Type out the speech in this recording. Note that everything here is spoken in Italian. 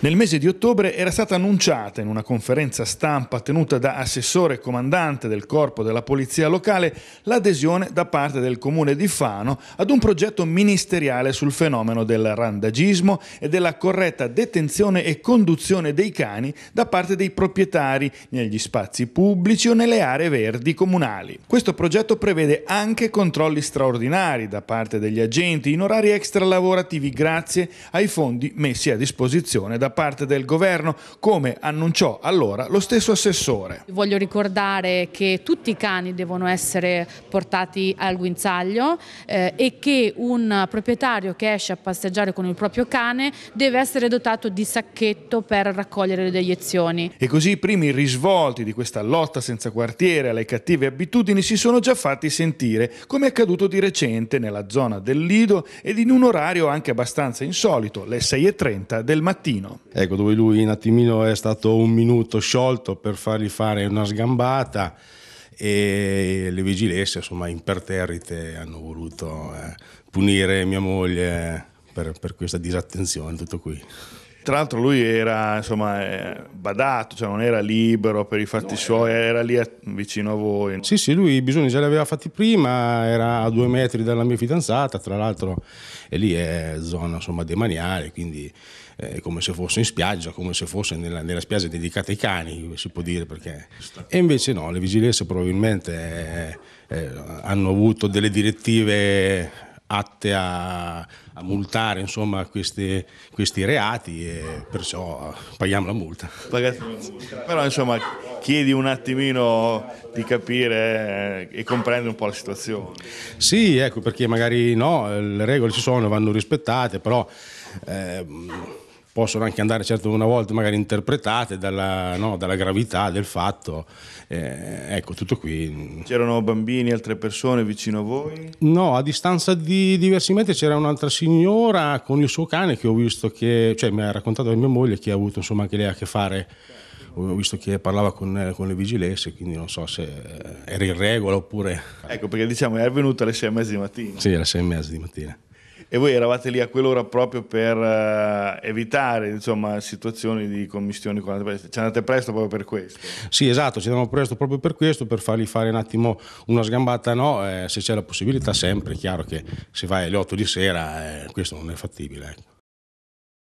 Nel mese di ottobre era stata annunciata in una conferenza stampa tenuta da assessore e comandante del corpo della polizia locale l'adesione da parte del comune di Fano ad un progetto ministeriale sul fenomeno del randagismo e della corretta detenzione e conduzione dei cani da parte dei proprietari negli spazi pubblici o nelle aree verdi comunali. Questo progetto prevede anche controlli straordinari da parte degli agenti in orari extralavorativi grazie ai fondi messi a disposizione da da parte del governo, come annunciò allora lo stesso assessore. Voglio ricordare che tutti i cani devono essere portati al guinzaglio eh, e che un proprietario che esce a passeggiare con il proprio cane deve essere dotato di sacchetto per raccogliere le deiezioni. E così i primi risvolti di questa lotta senza quartiere alle cattive abitudini si sono già fatti sentire, come è accaduto di recente nella zona del Lido ed in un orario anche abbastanza insolito, le 6.30 del mattino ecco, dove lui un attimino è stato un minuto sciolto per fargli fare una sgambata e le vigilesse, insomma, imperterrite hanno voluto eh, punire mia moglie per, per questa disattenzione, tutto qui tra l'altro lui era insomma eh, badato, cioè non era libero per i fatti no, suoi, era lì vicino a voi. Sì, sì, lui i bisogni già li aveva fatti prima, era a due metri dalla mia fidanzata, tra l'altro e lì è zona insomma demaniale, quindi eh, è come se fosse in spiaggia, come se fosse nella, nella spiaggia dedicata ai cani, si può dire perché. E invece no, le vigilesse probabilmente eh, eh, hanno avuto delle direttive atte a, a multare insomma, questi, questi, reati e perciò paghiamo la multa. Però insomma chiedi un attimino di capire eh, e comprendere un po' la situazione. Sì, ecco perché magari no, le regole ci sono, vanno rispettate, però... Eh, possono anche andare certo una volta magari interpretate dalla, no, dalla gravità del fatto. Eh, ecco, tutto qui. C'erano bambini, altre persone vicino a voi? No, a distanza di diversi metri c'era un'altra signora con il suo cane che ho visto che, cioè mi ha raccontato mia moglie che ha avuto insomma anche lei a che fare ho visto che parlava con, con, le vigilesse, quindi non so se eh, era in regola oppure... Ecco, perché diciamo è avvenuto alle sei e mezza di mattina. Sì, alle 6 e mezza di mattina e voi eravate lì a quell'ora proprio per uh, evitare insomma, situazioni di commissioni con Ci andate presto proprio per questo? Sì, esatto, ci andiamo presto proprio per questo, per fargli fare un attimo una sgambata, no, eh, se c'è la possibilità sempre, è chiaro che se vai alle 8 di sera eh, questo non è fattibile. Ecco.